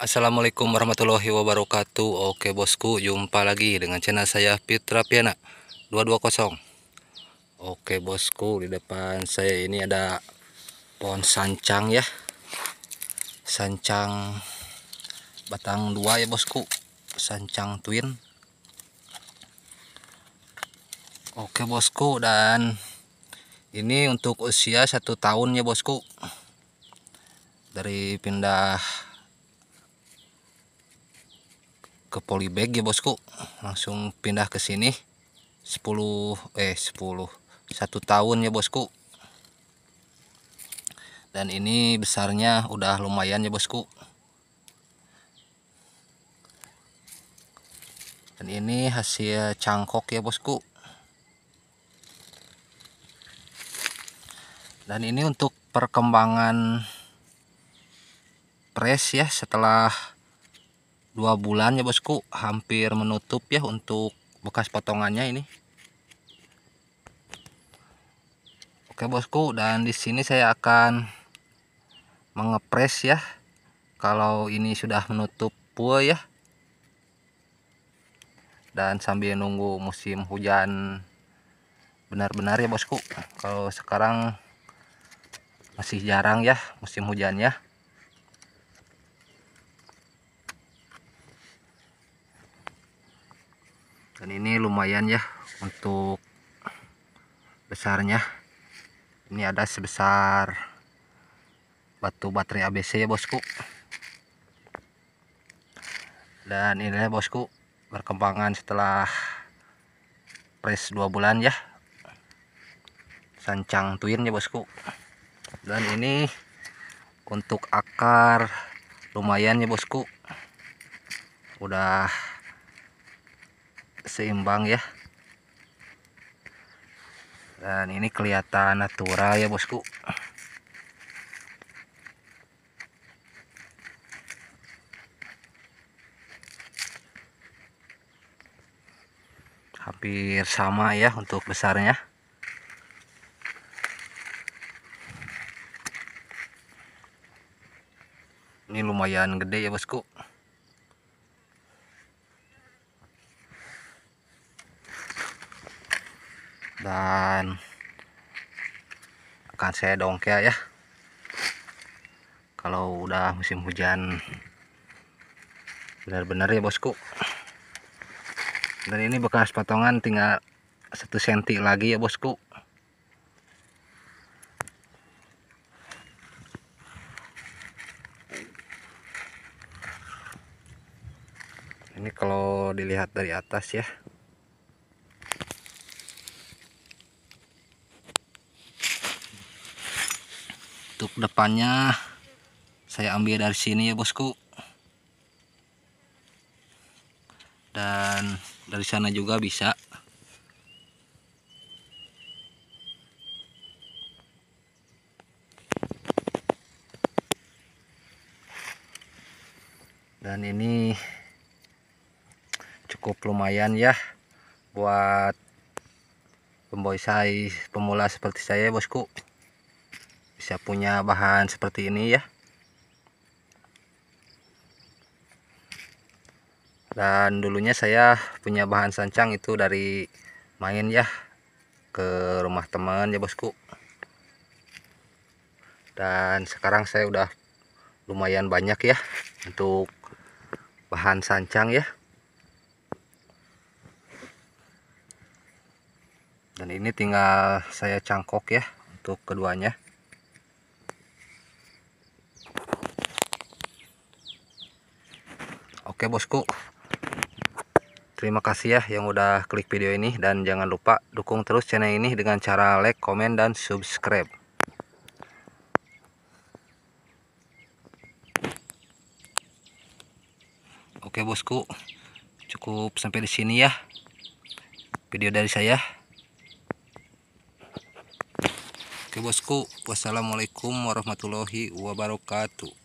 Assalamualaikum warahmatullahi wabarakatuh Oke bosku jumpa lagi dengan channel saya Fitra Piana 220 Oke bosku di depan saya ini ada pohon sancang ya Sancang batang dua ya bosku Sancang twin Oke bosku dan ini untuk usia satu tahun ya bosku Dari pindah ke polybag ya bosku langsung pindah ke sini 10 eh 10 satu tahun ya bosku dan ini besarnya udah lumayan ya bosku dan ini hasil cangkok ya bosku dan ini untuk perkembangan pres ya setelah dua bulan ya bosku hampir menutup ya untuk bekas potongannya ini oke bosku dan di sini saya akan mengepres ya kalau ini sudah menutup pua ya dan sambil nunggu musim hujan benar-benar ya bosku kalau sekarang masih jarang ya musim hujannya dan ini lumayan ya untuk besarnya ini ada sebesar batu baterai ABC ya bosku dan ini ya, bosku perkembangan setelah press 2 bulan ya sancang ya bosku dan ini untuk akar lumayan ya bosku udah seimbang ya dan ini kelihatan natural ya bosku hampir sama ya untuk besarnya ini lumayan gede ya bosku dan akan saya dongkel ya kalau udah musim hujan benar-benar ya bosku dan ini bekas potongan tinggal satu senti lagi ya bosku ini kalau dilihat dari atas ya untuk depannya saya ambil dari sini ya bosku dan dari sana juga bisa dan ini cukup lumayan ya buat pemboisai pemula seperti saya bosku bisa punya bahan seperti ini ya dan dulunya saya punya bahan sancang itu dari main ya ke rumah teman ya bosku dan sekarang saya udah lumayan banyak ya untuk bahan sancang ya dan ini tinggal saya cangkok ya untuk keduanya Oke bosku Terima kasih ya yang udah klik video ini Dan jangan lupa dukung terus channel ini Dengan cara like, komen, dan subscribe Oke bosku Cukup sampai di sini ya Video dari saya Oke bosku Wassalamualaikum warahmatullahi wabarakatuh